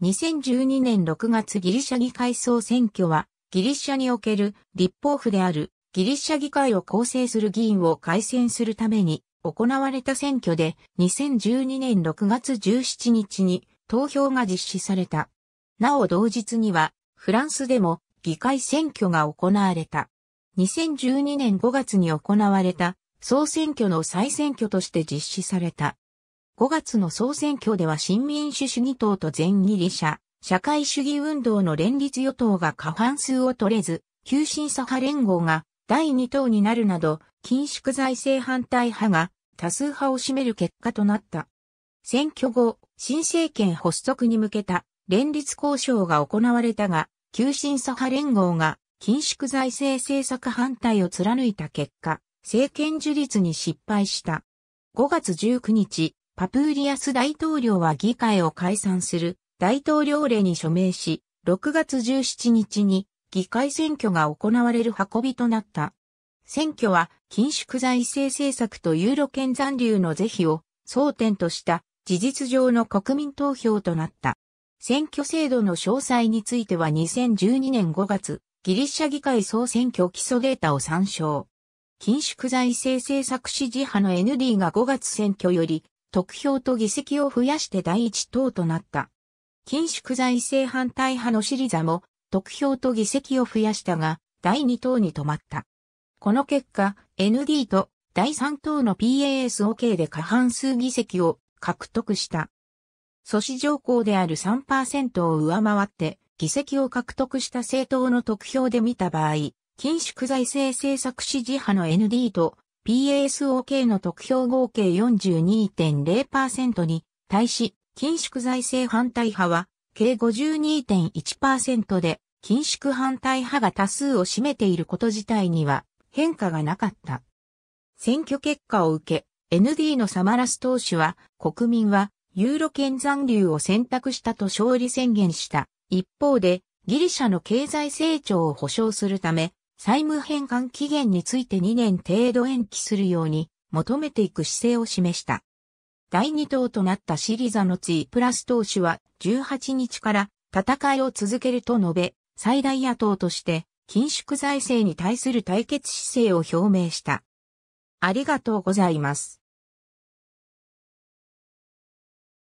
2012年6月ギリシャ議会総選挙は、ギリシャにおける立法府であるギリシャ議会を構成する議員を改選するために行われた選挙で2012年6月17日に投票が実施された。なお同日にはフランスでも議会選挙が行われた。2012年5月に行われた総選挙の再選挙として実施された。5月の総選挙では新民主主義党と全ギリシャ、社会主義運動の連立与党が過半数を取れず、急進左派連合が第2党になるなど、緊縮財政反対派が多数派を占める結果となった。選挙後、新政権発足に向けた連立交渉が行われたが、急進左派連合が緊縮財政政策反対を貫いた結果、政権樹立に失敗した。5月19日、パプーリアス大統領は議会を解散する大統領令に署名し、6月17日に議会選挙が行われる運びとなった。選挙は、緊縮財政政策とユーロ圏残留の是非を争点とした事実上の国民投票となった。選挙制度の詳細については2012年5月、ギリシャ議会総選挙基礎データを参照。緊縮財政政策支持派の ND が5月選挙より得票と議席を増やして第一党となった。緊縮財政反対派のシリザも、得票と議席を増やしたが、第二党に止まった。この結果、ND と第三党の PASOK で過半数議席を獲得した。阻止条項である3%を上回って、議席を獲得した政党の得票で見た場合、緊縮財政政策支持派の ND と PSOK の得票合計42.0%に対し、緊縮財政反対派は計52.1%で、緊縮反対派が多数を占めていること自体には変化がなかった。選挙結果を受け、ND のサマラス党首は、国民はユーロ圏残留を選択したと勝利宣言した。一方で、ギリシャの経済成長を保障するため、債務返還期限について2年程度延期するように求めていく姿勢を示した。第2党となったシリザのツイプラス党首は18日から戦いを続けると述べ、最大野党として緊縮財政に対する対決姿勢を表明した。ありがとうございます。